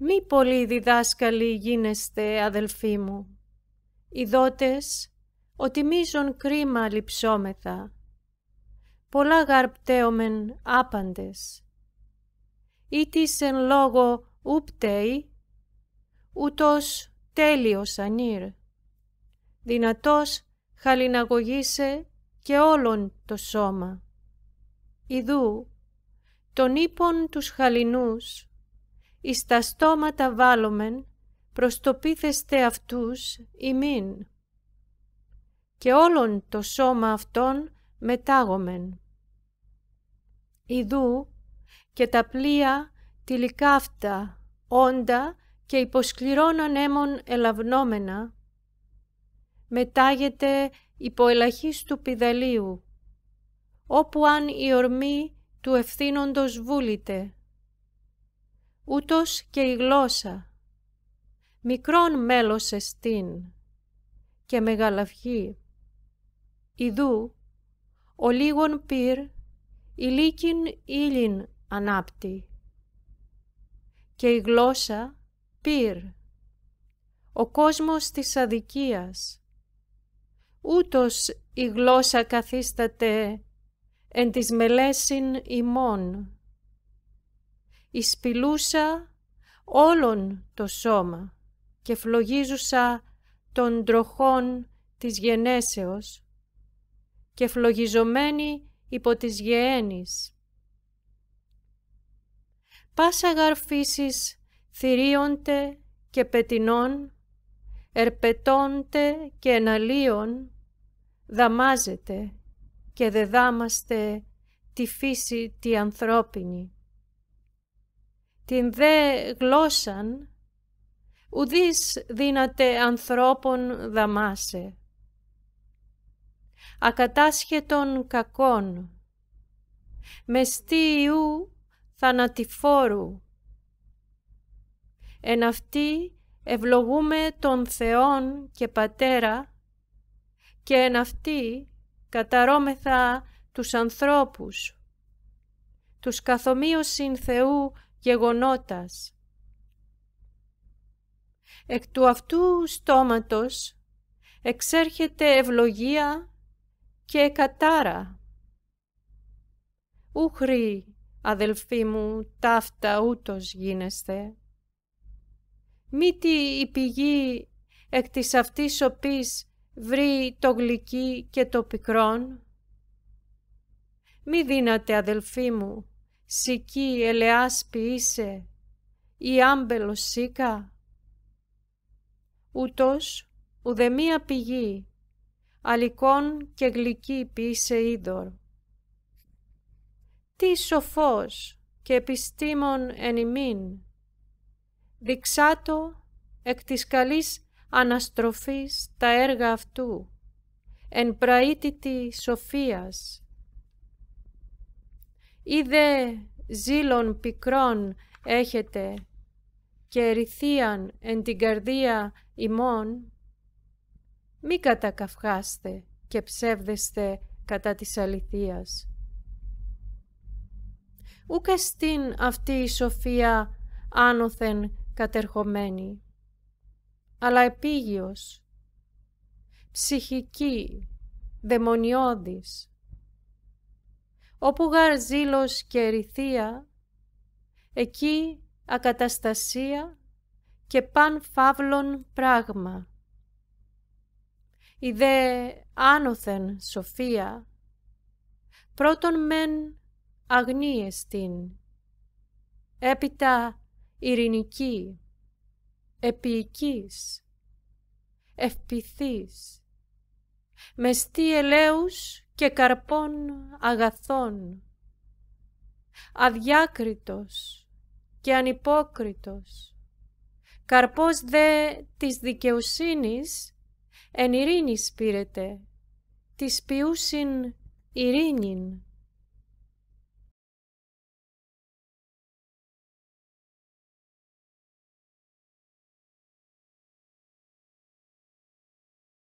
Μη πολλοί διδάσκαλοι γίνεστε, αδελφοί μου, Οι ότι οτιμίζουν κρίμα λυψόμεθα, πολλά γαρπτέομεν άπαντες. Ή λόγο εν λόγω ούπτεϊ, ούτως τέλειος ανήρ, δυνατός χαλιναγωγήσε και όλον το σώμα. Ιδού, τον ύπον τους χαλινούς, εις τα στόματα βάλομεν προς το πείθεστε αυτούς ημίν. Και όλον το σώμα αυτών μετάγομεν. Ιδού και τα πλοία αυτά, όντα και υποσκληρών ανέμων ελαυνόμενα, μετάγεται υπό του πιδαλίου, όπου αν η ορμή του ευθύνοντος βούλητε, ούτως και η γλώσσα. Μικρόν μέλος εστίν και μεγαλαυγή. Ιδού, ο λίγον πυρ, ηλίκην ήλιν Και η γλώσσα πυρ, ο κόσμος της αδικίας. Ούτως η γλώσσα καθίσταται εν της μελέσιν ημών εισπηλούσα όλον το σώμα και φλογίζουσα των τροχών της γενέσεως και φλογιζομένη υπό της γεένης. Πάσα γαρφίσεις θηρίονται και πετινών, ερπετώνται και εναλίων, δαμάζεται και δεδάμαστε τη φύση τη ανθρώπινη την δε γλώσσαν, ουδείς δύναται ανθρώπων δαμάσε. Ακατάσχετον κακών, μεστή ιού θανατηφόρου. Εν αυτή ευλογούμε τον Θεόν και Πατέρα και εν αυτή καταρώμεθα τους ανθρώπους. Τους καθομοίωσιν Θεού γεγονότας. Εκ του αυτού στόματος εξέρχεται ευλογία και κατάρα. Ούχρι, αδελφοί μου, ταύτα ούτως γίνεστε. Μη η πηγή εκ της αυτής σοπής βρει το γλυκί και το πικρόν. Μη δύνατε αδελφοί μου Σική ελεάς ποιήσε, ή άμπελος σίκα. Ούτως ουδεμία πηγή, αλικόν και γλυκή ποιήσε είδωρ. Τι σοφός και επιστήμων εν ημίν, διξάτο εκ της καλής αναστροφής τα έργα αυτού, εν πραήτητη σοφίας ή δε ζήλων πικρών έχετε και ρηθίαν εν την καρδία ημών, μη κατακαυχάστε και ψεύδεστε κατά της αληθείας. Ούκ στήν αυτή η σοφία άνωθεν κατερχομένη, αλλά επίγειος, ψυχική, δαιμονιώδης, όπου ζήλος και ρηθεία, εκεί ακαταστασία και παν φαύλων πράγμα. ιδέ δε σοφία, πρώτον μεν αγνίες την, έπειτα ειρηνική, επιικής, ευπηθής, μεστή ελέους και καρπών αγαθών, αδιάκριτος και ανυπόκριτος, καρπός δε της δικαιοσύνης εν ειρήνης σπήρεται, της ποιούσιν ειρήνην.